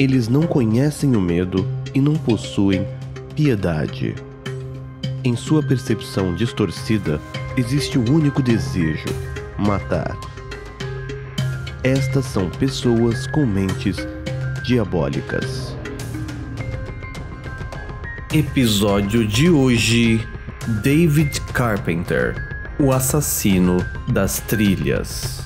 Eles não conhecem o medo e não possuem piedade. Em sua percepção distorcida, existe o um único desejo: matar. Estas são pessoas com mentes diabólicas. Episódio de hoje: David Carpenter, o assassino das trilhas.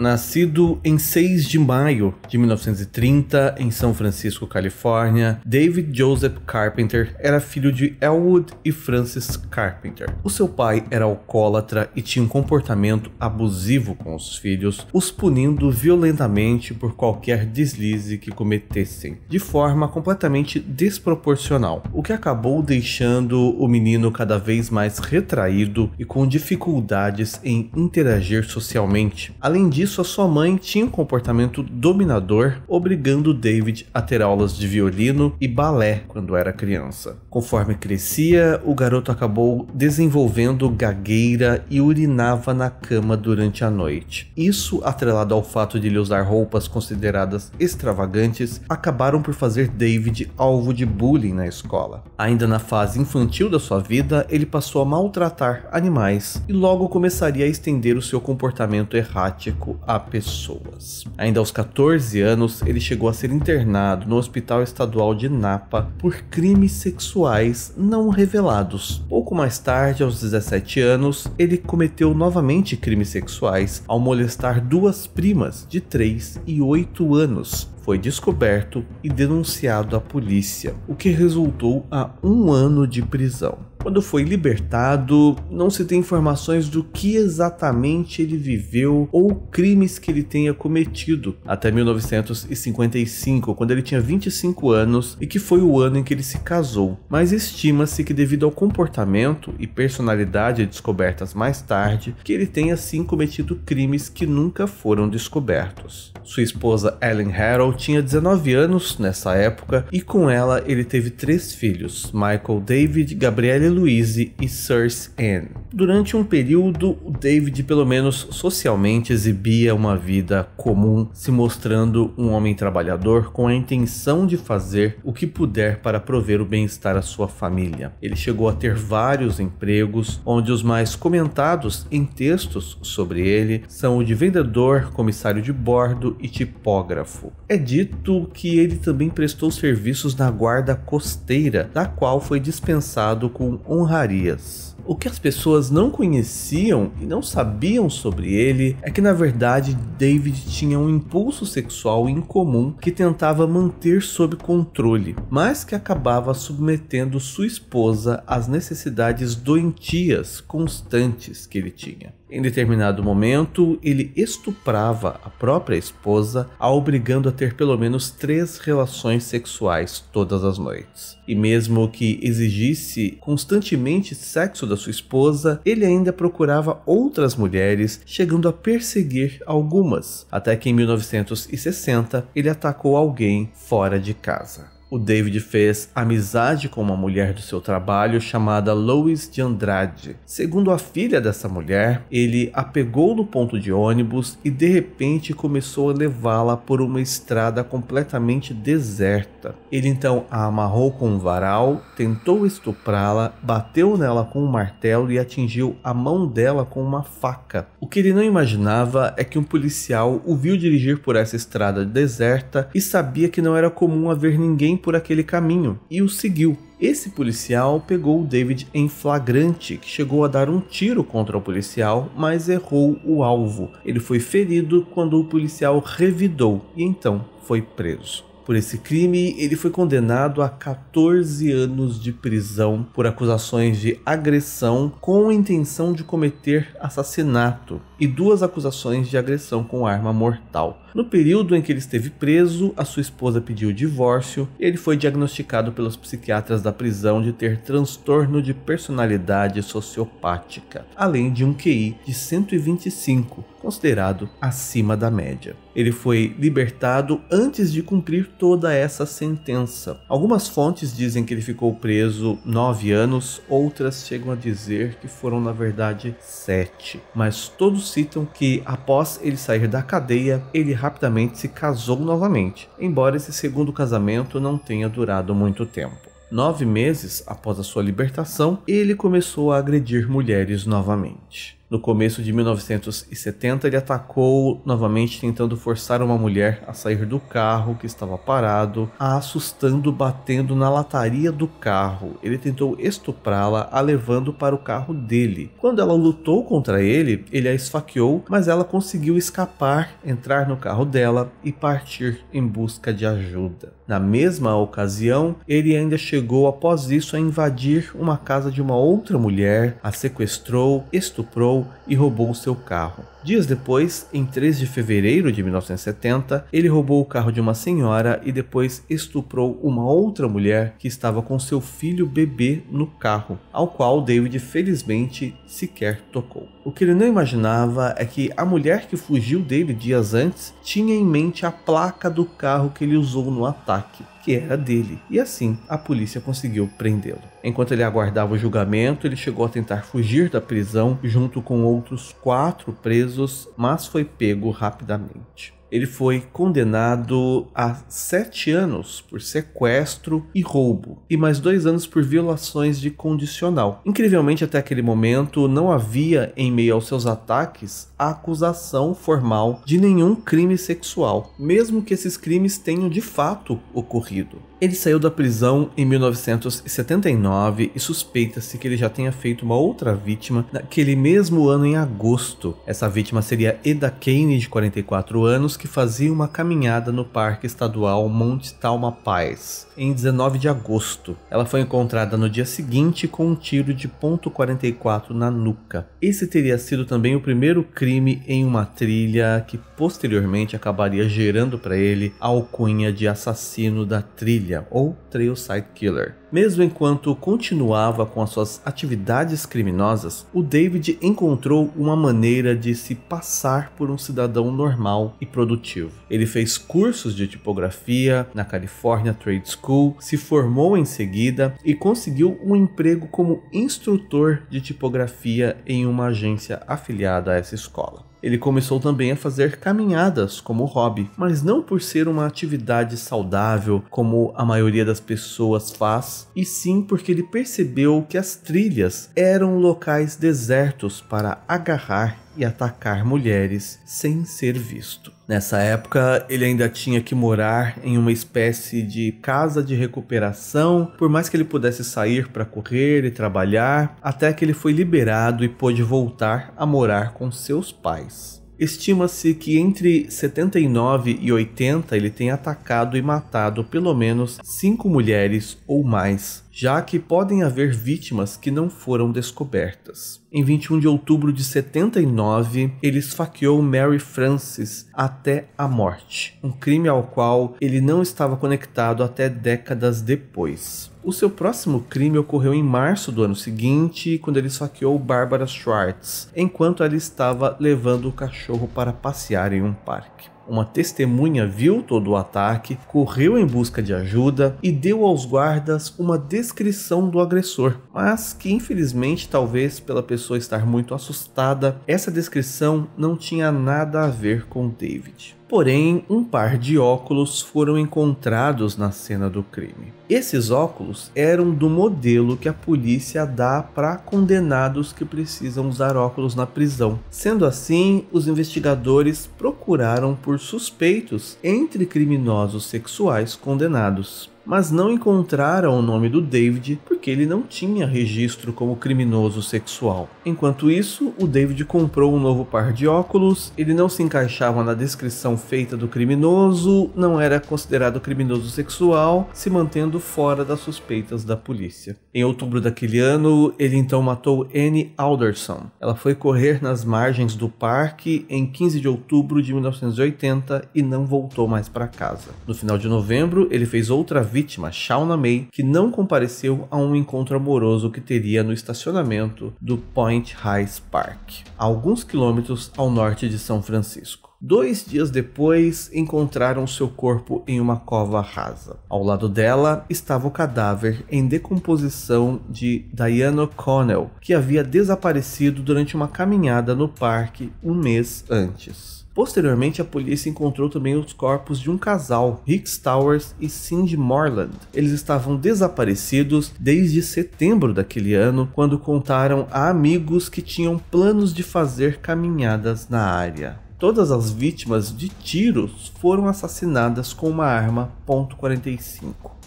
Nascido em 6 de maio de 1930 em São Francisco, Califórnia, David Joseph Carpenter era filho de Elwood e Francis Carpenter. O seu pai era alcoólatra e tinha um comportamento abusivo com os filhos, os punindo violentamente por qualquer deslize que cometessem, de forma completamente desproporcional, o que acabou deixando o menino cada vez mais retraído e com dificuldades em interagir socialmente. Além disso, isso, a sua mãe tinha um comportamento dominador, obrigando David a ter aulas de violino e balé quando era criança. Conforme crescia, o garoto acabou desenvolvendo gagueira e urinava na cama durante a noite. Isso, atrelado ao fato de ele usar roupas consideradas extravagantes, acabaram por fazer David alvo de bullying na escola. Ainda na fase infantil da sua vida, ele passou a maltratar animais e logo começaria a estender o seu comportamento errático a pessoas. Ainda aos 14 anos, ele chegou a ser internado no Hospital Estadual de Napa por crimes sexuais não revelados. Pouco mais tarde, aos 17 anos, ele cometeu novamente crimes sexuais ao molestar duas primas de 3 e 8 anos, foi descoberto e denunciado à polícia, o que resultou a um ano de prisão. Quando foi libertado, não se tem informações do que exatamente ele viveu ou crimes que ele tenha cometido até 1955, quando ele tinha 25 anos e que foi o ano em que ele se casou. Mas estima-se que devido ao comportamento e personalidade descobertas mais tarde, que ele tenha sim cometido crimes que nunca foram descobertos. Sua esposa Ellen Harrell tinha 19 anos nessa época e com ela ele teve três filhos, Michael David, Gabriela Louise e Circe Anne. Durante um período, o David, pelo menos socialmente, exibia uma vida comum, se mostrando um homem trabalhador com a intenção de fazer o que puder para prover o bem-estar à sua família. Ele chegou a ter vários empregos, onde os mais comentados em textos sobre ele são o de vendedor, comissário de bordo e tipógrafo. É dito que ele também prestou serviços na guarda costeira, da qual foi dispensado com Honrarias. O que as pessoas não conheciam e não sabiam sobre ele é que na verdade David tinha um impulso sexual incomum que tentava manter sob controle, mas que acabava submetendo sua esposa às necessidades doentias constantes que ele tinha. Em determinado momento, ele estuprava a própria esposa, a obrigando a ter pelo menos três relações sexuais todas as noites. E mesmo que exigisse constantemente sexo da sua esposa, ele ainda procurava outras mulheres, chegando a perseguir algumas, até que em 1960 ele atacou alguém fora de casa o David fez amizade com uma mulher do seu trabalho chamada Lois de Andrade. Segundo a filha dessa mulher, ele a pegou no ponto de ônibus e de repente começou a levá-la por uma estrada completamente deserta. Ele então a amarrou com um varal, tentou estuprá-la, bateu nela com um martelo e atingiu a mão dela com uma faca. O que ele não imaginava é que um policial o viu dirigir por essa estrada deserta e sabia que não era comum haver ninguém por aquele caminho e o seguiu. Esse policial pegou o David em flagrante, que chegou a dar um tiro contra o policial, mas errou o alvo. Ele foi ferido quando o policial revidou e então foi preso. Por esse crime, ele foi condenado a 14 anos de prisão por acusações de agressão com intenção de cometer assassinato e duas acusações de agressão com arma mortal. No período em que ele esteve preso, a sua esposa pediu divórcio e ele foi diagnosticado pelos psiquiatras da prisão de ter transtorno de personalidade sociopática, além de um QI de 125, considerado acima da média. Ele foi libertado antes de cumprir toda essa sentença. Algumas fontes dizem que ele ficou preso nove anos, outras chegam a dizer que foram na verdade sete. Mas todos citam que após ele sair da cadeia, ele rapidamente se casou novamente, embora esse segundo casamento não tenha durado muito tempo. Nove meses após a sua libertação, ele começou a agredir mulheres novamente. No começo de 1970, ele atacou novamente tentando forçar uma mulher a sair do carro que estava parado, a assustando batendo na lataria do carro. Ele tentou estuprá-la, a levando para o carro dele. Quando ela lutou contra ele, ele a esfaqueou, mas ela conseguiu escapar, entrar no carro dela e partir em busca de ajuda. Na mesma ocasião, ele ainda chegou após isso a invadir uma casa de uma outra mulher, a sequestrou, estuprou e roubou o seu carro. Dias depois, em 3 de fevereiro de 1970, ele roubou o carro de uma senhora e depois estuprou uma outra mulher que estava com seu filho bebê no carro, ao qual David felizmente sequer tocou. O que ele não imaginava é que a mulher que fugiu dele dias antes tinha em mente a placa do carro que ele usou no ataque que era dele, e assim a polícia conseguiu prendê-lo. Enquanto ele aguardava o julgamento, ele chegou a tentar fugir da prisão junto com outros quatro presos presos, mas foi pego rapidamente ele foi condenado a sete anos por sequestro e roubo, e mais dois anos por violações de condicional. Incrivelmente, até aquele momento, não havia, em meio aos seus ataques, a acusação formal de nenhum crime sexual, mesmo que esses crimes tenham de fato ocorrido. Ele saiu da prisão em 1979 e suspeita-se que ele já tenha feito uma outra vítima naquele mesmo ano em agosto. Essa vítima seria Eda Kane, de 44 anos, que fazia uma caminhada no Parque Estadual Monte Talma Paz em 19 de agosto. Ela foi encontrada no dia seguinte com um tiro de .44 na nuca. Esse teria sido também o primeiro crime em uma trilha que posteriormente acabaria gerando para ele a alcunha de assassino da trilha ou Trailside Killer. Mesmo enquanto continuava com as suas atividades criminosas, o David encontrou uma maneira de se passar por um cidadão normal e produzir produtivo. Ele fez cursos de tipografia na California Trade School, se formou em seguida e conseguiu um emprego como instrutor de tipografia em uma agência afiliada a essa escola. Ele começou também a fazer caminhadas como hobby, mas não por ser uma atividade saudável como a maioria das pessoas faz, e sim porque ele percebeu que as trilhas eram locais desertos para agarrar e atacar mulheres sem ser visto. Nessa época, ele ainda tinha que morar em uma espécie de casa de recuperação, por mais que ele pudesse sair para correr e trabalhar, até que ele foi liberado e pôde voltar a morar com seus pais. Estima-se que entre 79 e 80 ele tenha atacado e matado pelo menos cinco mulheres ou mais já que podem haver vítimas que não foram descobertas. Em 21 de outubro de 79, ele esfaqueou Mary Frances até a morte, um crime ao qual ele não estava conectado até décadas depois. O seu próximo crime ocorreu em março do ano seguinte, quando ele esfaqueou Barbara Schwartz, enquanto ela estava levando o cachorro para passear em um parque. Uma testemunha viu todo o ataque, correu em busca de ajuda e deu aos guardas uma descrição do agressor, mas que infelizmente, talvez pela pessoa estar muito assustada, essa descrição não tinha nada a ver com David. Porém, um par de óculos foram encontrados na cena do crime. Esses óculos eram do modelo que a polícia dá para condenados que precisam usar óculos na prisão. Sendo assim, os investigadores procuraram por suspeitos entre criminosos sexuais condenados mas não encontraram o nome do David porque ele não tinha registro como criminoso sexual. Enquanto isso, o David comprou um novo par de óculos, ele não se encaixava na descrição feita do criminoso, não era considerado criminoso sexual, se mantendo fora das suspeitas da polícia. Em outubro daquele ano, ele então matou Annie Alderson. Ela foi correr nas margens do parque em 15 de outubro de 1980 e não voltou mais para casa. No final de novembro, ele fez outra vítima vítima, Shauna May, que não compareceu a um encontro amoroso que teria no estacionamento do Point Heights Park, a alguns quilômetros ao norte de São Francisco. Dois dias depois, encontraram seu corpo em uma cova rasa. Ao lado dela estava o cadáver em decomposição de Diana O'Connell, que havia desaparecido durante uma caminhada no parque um mês antes. Posteriormente, a polícia encontrou também os corpos de um casal, Rick Towers e Cindy Morland. Eles estavam desaparecidos desde setembro daquele ano, quando contaram a amigos que tinham planos de fazer caminhadas na área todas as vítimas de tiros foram assassinadas com uma arma .45.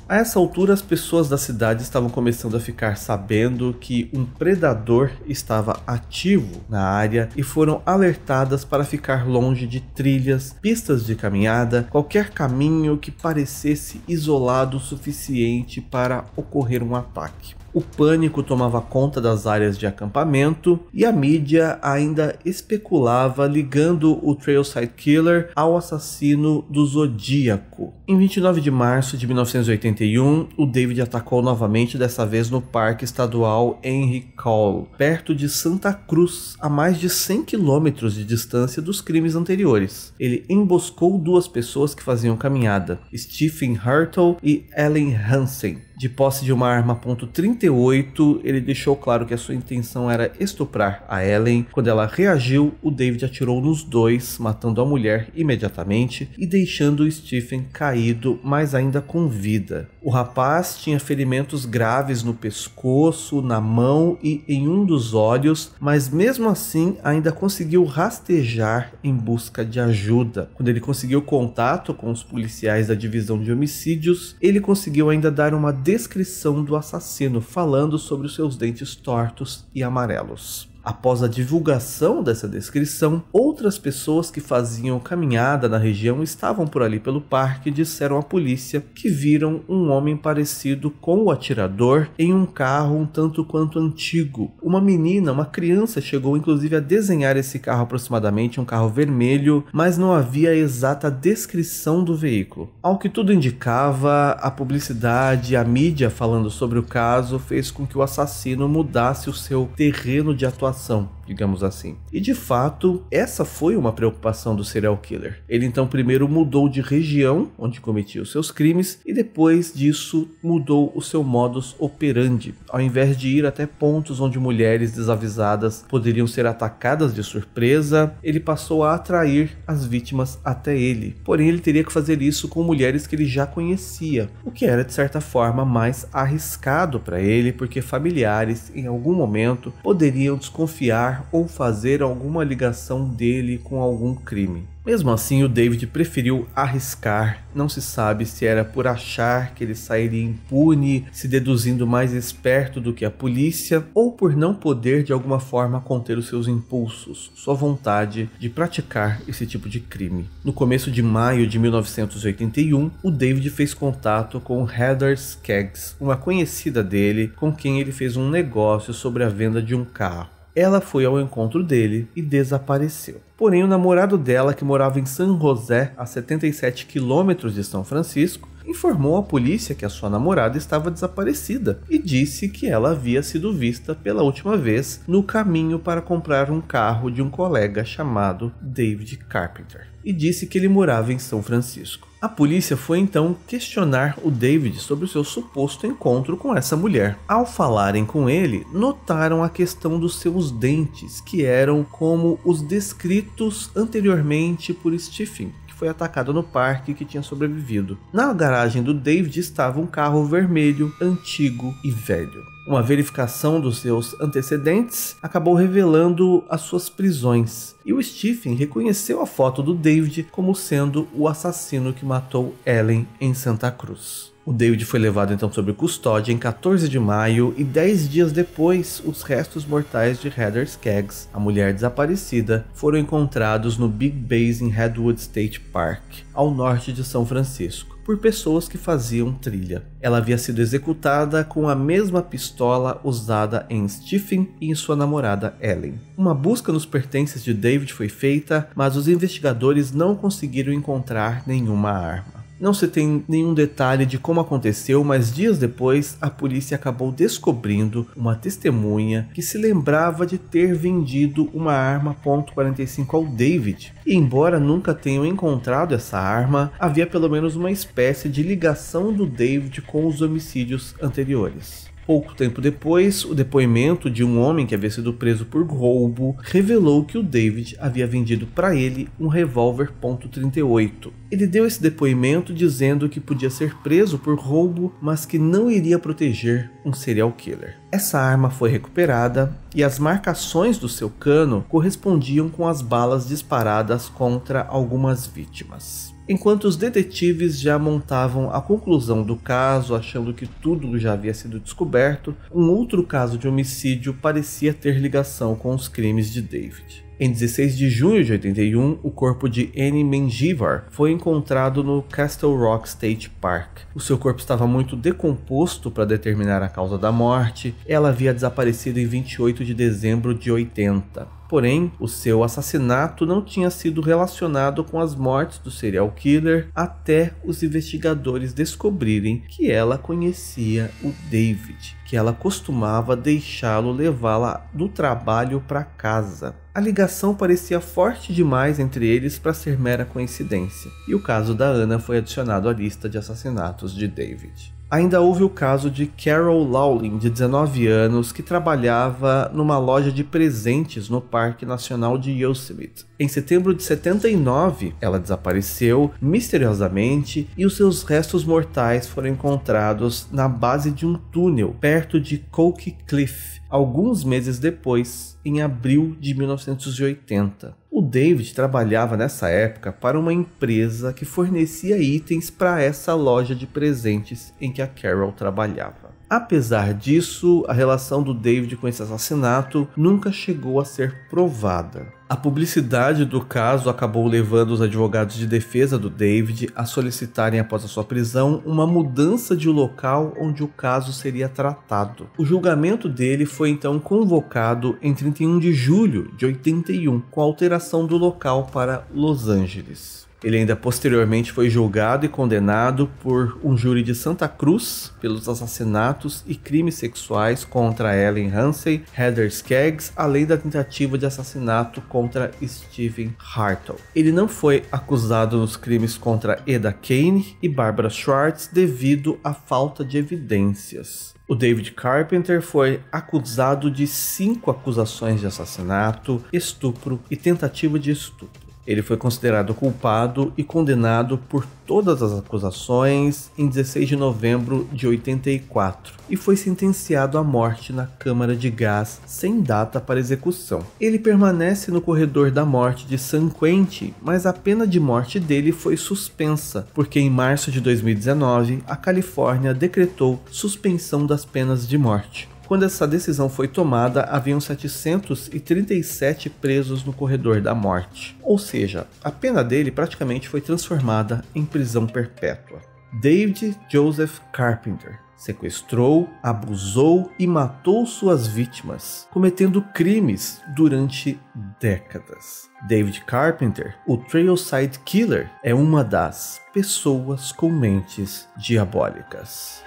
A essa altura, as pessoas da cidade estavam começando a ficar sabendo que um predador estava ativo na área e foram alertadas para ficar longe de trilhas, pistas de caminhada, qualquer caminho que parecesse isolado o suficiente para ocorrer um ataque o pânico tomava conta das áreas de acampamento e a mídia ainda especulava ligando o Trailside Killer ao assassino do Zodíaco. Em 29 de março de 1981, o David atacou novamente, dessa vez no Parque Estadual Henry Call, perto de Santa Cruz, a mais de 100 quilômetros de distância dos crimes anteriores. Ele emboscou duas pessoas que faziam caminhada, Stephen Hurtle e Ellen Hansen de posse de uma arma .38, ele deixou claro que a sua intenção era estuprar a Ellen. Quando ela reagiu, o David atirou nos dois, matando a mulher imediatamente e deixando o Stephen caído, mas ainda com vida. O rapaz tinha ferimentos graves no pescoço, na mão e em um dos olhos, mas mesmo assim ainda conseguiu rastejar em busca de ajuda. Quando ele conseguiu contato com os policiais da divisão de homicídios, ele conseguiu ainda dar uma descrição do assassino, falando sobre os seus dentes tortos e amarelos. Após a divulgação dessa descrição, outras pessoas que faziam caminhada na região estavam por ali pelo parque e disseram à polícia que viram um homem parecido com o atirador em um carro um tanto quanto antigo. Uma menina, uma criança, chegou inclusive a desenhar esse carro aproximadamente, um carro vermelho, mas não havia a exata descrição do veículo. Ao que tudo indicava, a publicidade, e a mídia falando sobre o caso fez com que o assassino mudasse o seu terreno de atuação salvação digamos assim. E de fato, essa foi uma preocupação do serial killer. Ele então primeiro mudou de região onde cometia os seus crimes e depois disso mudou o seu modus operandi. Ao invés de ir até pontos onde mulheres desavisadas poderiam ser atacadas de surpresa, ele passou a atrair as vítimas até ele. Porém, ele teria que fazer isso com mulheres que ele já conhecia, o que era de certa forma mais arriscado para ele, porque familiares em algum momento poderiam desconfiar ligar ou fazer alguma ligação dele com algum crime. Mesmo assim, o David preferiu arriscar. Não se sabe se era por achar que ele sairia impune, se deduzindo mais esperto do que a polícia, ou por não poder de alguma forma conter os seus impulsos, sua vontade de praticar esse tipo de crime. No começo de maio de 1981, o David fez contato com Heather Skeggs, uma conhecida dele, com quem ele fez um negócio sobre a venda de um carro. Ela foi ao encontro dele e desapareceu. Porém, o namorado dela, que morava em San José, a 77 quilômetros de São Francisco, informou à polícia que a sua namorada estava desaparecida e disse que ela havia sido vista pela última vez no caminho para comprar um carro de um colega chamado David Carpenter e disse que ele morava em São Francisco. A polícia foi então questionar o David sobre o seu suposto encontro com essa mulher. Ao falarem com ele, notaram a questão dos seus dentes, que eram como os descritos anteriormente por Stephen foi atacado no parque que tinha sobrevivido. Na garagem do David estava um carro vermelho, antigo e velho. Uma verificação dos seus antecedentes acabou revelando as suas prisões, e o Stephen reconheceu a foto do David como sendo o assassino que matou Ellen em Santa Cruz. O David foi levado então sob custódia em 14 de maio e 10 dias depois, os restos mortais de Heather Skaggs, a mulher desaparecida, foram encontrados no Big Base em Redwood State Park, ao norte de São Francisco, por pessoas que faziam trilha. Ela havia sido executada com a mesma pistola usada em Stephen e em sua namorada Ellen. Uma busca nos pertences de David foi feita, mas os investigadores não conseguiram encontrar nenhuma arma. Não se tem nenhum detalhe de como aconteceu, mas dias depois a polícia acabou descobrindo uma testemunha que se lembrava de ter vendido uma arma .45 ao David. E embora nunca tenham encontrado essa arma, havia pelo menos uma espécie de ligação do David com os homicídios anteriores. Pouco tempo depois, o depoimento de um homem que havia sido preso por roubo revelou que o David havia vendido para ele um revólver .38. Ele deu esse depoimento dizendo que podia ser preso por roubo, mas que não iria proteger um serial killer. Essa arma foi recuperada e as marcações do seu cano correspondiam com as balas disparadas contra algumas vítimas enquanto os detetives já montavam a conclusão do caso, achando que tudo já havia sido descoberto, um outro caso de homicídio parecia ter ligação com os crimes de David. Em 16 de junho de 81, o corpo de Annie Mengivar foi encontrado no Castle Rock State Park. O seu corpo estava muito decomposto para determinar a causa da morte. Ela havia desaparecido em 28 de dezembro de 80. Porém, o seu assassinato não tinha sido relacionado com as mortes do serial killer até os investigadores descobrirem que ela conhecia o David, que ela costumava deixá-lo levá-la do trabalho para casa. A ligação parecia forte demais entre eles para ser mera coincidência, e o caso da Ana foi adicionado à lista de assassinatos de David. Ainda houve o caso de Carol Lowling, de 19 anos, que trabalhava numa loja de presentes no Parque Nacional de Yosemite. Em setembro de 79, ela desapareceu misteriosamente e os seus restos mortais foram encontrados na base de um túnel perto de Coke Cliff, alguns meses depois em abril de 1980. O David trabalhava nessa época para uma empresa que fornecia itens para essa loja de presentes em que a Carol trabalhava. Apesar disso, a relação do David com esse assassinato nunca chegou a ser provada. A publicidade do caso acabou levando os advogados de defesa do David a solicitarem, após a sua prisão, uma mudança de local onde o caso seria tratado. O julgamento dele foi então convocado em 31 de julho de 81, com alteração do local para Los Angeles. Ele ainda posteriormente foi julgado e condenado por um júri de Santa Cruz pelos assassinatos e crimes sexuais contra Ellen Ramsey, Heather Skaggs, além da tentativa de assassinato contra Stephen Hartle. Ele não foi acusado nos crimes contra Eda Kane e Barbara Schwartz devido à falta de evidências. O David Carpenter foi acusado de cinco acusações de assassinato, estupro e tentativa de estupro. Ele foi considerado culpado e condenado por todas as acusações em 16 de novembro de 84 e foi sentenciado à morte na Câmara de Gás sem data para execução. Ele permanece no corredor da morte de San Quentin, mas a pena de morte dele foi suspensa, porque em março de 2019 a Califórnia decretou suspensão das penas de morte. Quando essa decisão foi tomada, haviam 737 presos no corredor da morte, ou seja, a pena dele praticamente foi transformada em prisão perpétua. David Joseph Carpenter sequestrou, abusou e matou suas vítimas, cometendo crimes durante décadas. David Carpenter, o Trailside Killer, é uma das pessoas com mentes diabólicas.